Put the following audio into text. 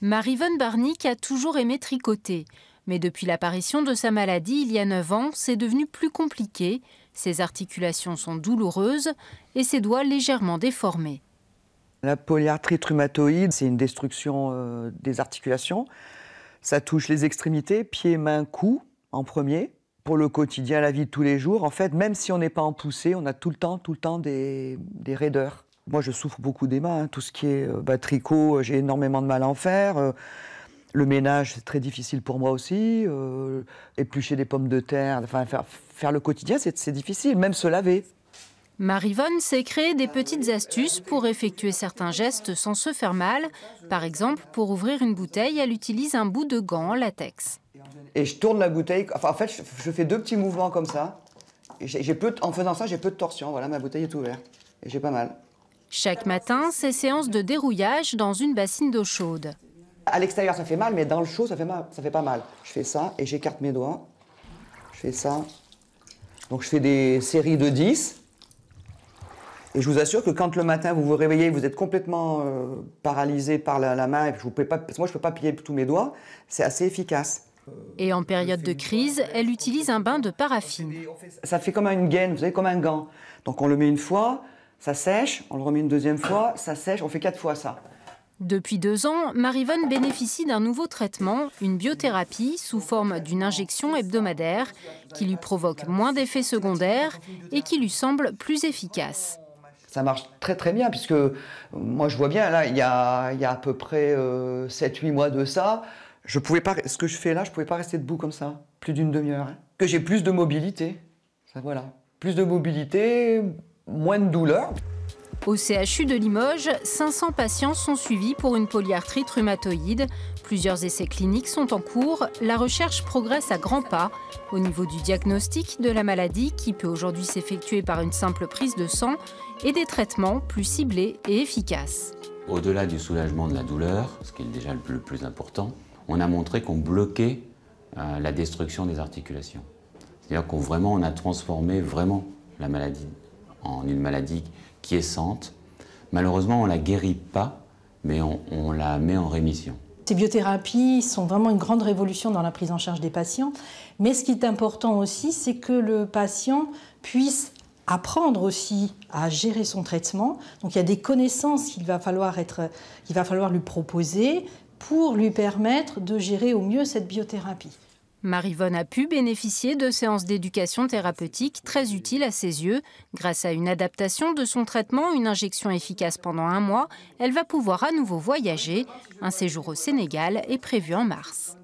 marie vonne Barnick a toujours aimé tricoter. Mais depuis l'apparition de sa maladie il y a 9 ans, c'est devenu plus compliqué. Ses articulations sont douloureuses et ses doigts légèrement déformés. La polyarthrite rhumatoïde, c'est une destruction euh, des articulations. Ça touche les extrémités, pieds, mains, cou en premier. Pour le quotidien, la vie de tous les jours, en fait, même si on n'est pas en poussée, on a tout le temps, tout le temps des raideurs moi, je souffre beaucoup des mains. Hein, tout ce qui est euh, bah, tricot, euh, j'ai énormément de mal à en faire. Euh, le ménage, c'est très difficile pour moi aussi. éplucher des pommes de terre, enfin, faire, faire le quotidien, c'est difficile. Même se laver. Marivonne s'est créé des petites astuces pour effectuer certains gestes sans se faire mal. Par exemple, pour ouvrir une bouteille, elle utilise un bout de gant en latex. Et je tourne la bouteille. en fait, je fais deux petits mouvements comme ça. Et en faisant ça, j'ai peu de torsion. Voilà, ma bouteille est ouverte. Et j'ai pas mal. Chaque matin, ces séances de dérouillage dans une bassine d'eau chaude. À l'extérieur, ça fait mal, mais dans le chaud, ça fait, mal, ça fait pas mal. Je fais ça et j'écarte mes doigts. Je fais ça. Donc je fais des séries de 10. Et je vous assure que quand le matin vous vous réveillez, vous êtes complètement euh, paralysé par la, main, je vous pas, parce que moi je ne peux pas plier tous mes doigts, c'est assez efficace. Et en période de crise, elle utilise un bain de paraffine. Ça fait comme une gaine, vous savez, comme un gant. Donc on le met une fois, ça sèche, on le remet une deuxième fois, ça sèche, on fait quatre fois ça. Depuis deux ans, Marivonne bénéficie d'un nouveau traitement, une biothérapie sous forme d'une injection hebdomadaire qui lui provoque moins d'effets secondaires et qui lui semble plus efficace. Ça marche très très bien puisque moi je vois bien, là il y a, à peu près 7-8 euh, mois de ça, je pouvais pas, ce que je fais là, je ne pouvais pas rester debout comme ça, plus d'une demi-heure. Hein. Que j'ai plus de mobilité, ça, voilà. Plus de mobilité, moins de douleur. Au CHU de Limoges, 500 patients sont suivis pour une polyarthrite rhumatoïde. Plusieurs essais cliniques sont en cours. La recherche progresse à grands pas. Au niveau du diagnostic de la maladie, qui peut aujourd'hui s'effectuer par une simple prise de sang, et des traitements plus ciblés et efficaces. Au-delà du soulagement de la douleur, ce qui est déjà le plus important, on a montré qu'on bloquait euh, la destruction des articulations. C'est-à-dire qu'on vraiment on a transformé vraiment la maladie en une maladie qui est Malheureusement, on ne la guérit pas, mais on, la met en rémission. Ces biothérapies sont vraiment une grande révolution dans la prise en charge des patients. Mais ce qui est important aussi, c'est que le patient puisse apprendre aussi à gérer son traitement. Donc il y a des connaissances qu'il va falloir, être, va falloir lui proposer pour lui permettre de gérer au mieux cette biothérapie. Marivonne a pu bénéficier de séances d'éducation thérapeutique très utiles à ses yeux. Grâce à une adaptation de son traitement, une injection efficace pendant un mois, elle va pouvoir à nouveau voyager. Un séjour au Sénégal est prévu en mars.